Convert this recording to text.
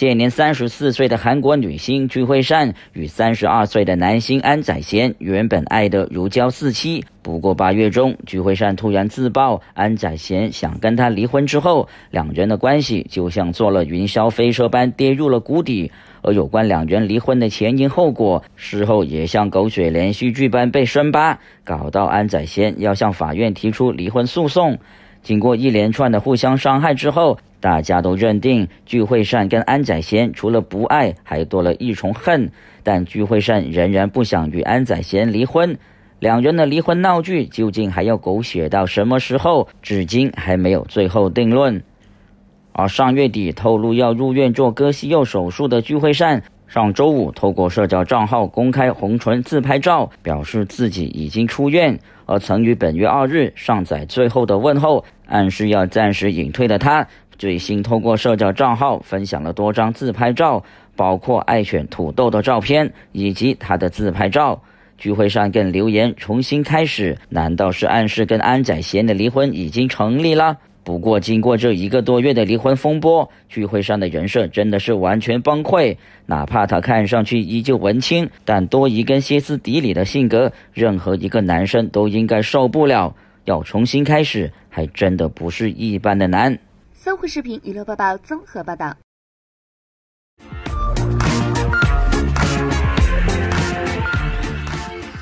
现年三十四岁的韩国女星具惠善与三十二岁的男星安宰贤原本爱得如胶似漆，不过八月中，具惠善突然自曝安宰贤想跟她离婚之后，两人的关系就像坐了云霄飞车般跌入了谷底。而有关两人离婚的前因后果，事后也像狗血连续剧般被深扒，搞到安宰贤要向法院提出离婚诉讼。经过一连串的互相伤害之后。大家都认定，具惠善跟安宰贤除了不爱，还多了一重恨。但具惠善仍然不想与安宰贤离婚，两人的离婚闹剧究竟还要狗血到什么时候？至今还没有最后定论。而上月底透露要入院做割息右手术的具惠善，上周五透过社交账号公开红唇自拍照，表示自己已经出院。而曾于本月二日上载最后的问候，暗示要暂时隐退的他。最新通过社交账号分享了多张自拍照，包括爱犬土豆的照片以及他的自拍照。聚会上更留言“重新开始”，难道是暗示跟安宰贤的离婚已经成立了？不过，经过这一个多月的离婚风波，聚会上的人设真的是完全崩溃。哪怕他看上去依旧文青，但多疑跟歇斯底里的性格，任何一个男生都应该受不了。要重新开始，还真的不是一般的难。搜狐视频娱乐播报综合报道。